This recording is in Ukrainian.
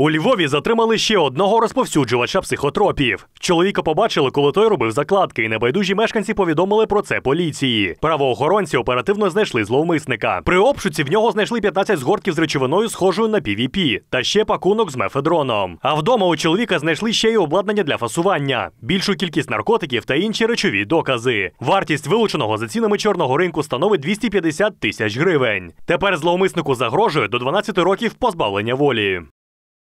У Львові затримали ще одного розповсюджувача психотропів. Чоловіка побачили, коли той робив закладки, і небайдужі мешканці повідомили про це поліції. Правоохоронці оперативно знайшли зловмисника. При обшуці в нього знайшли 15 згортків з речовиною, схожою на PVP, та ще пакунок з мефедроном. А вдома у чоловіка знайшли ще й обладнання для фасування, більшу кількість наркотиків та інші речові докази. Вартість вилученого за цінами чорного ринку становить 250 тисяч гривень. Тепер зловмиснику загрожує до 12 років позбавлення волі.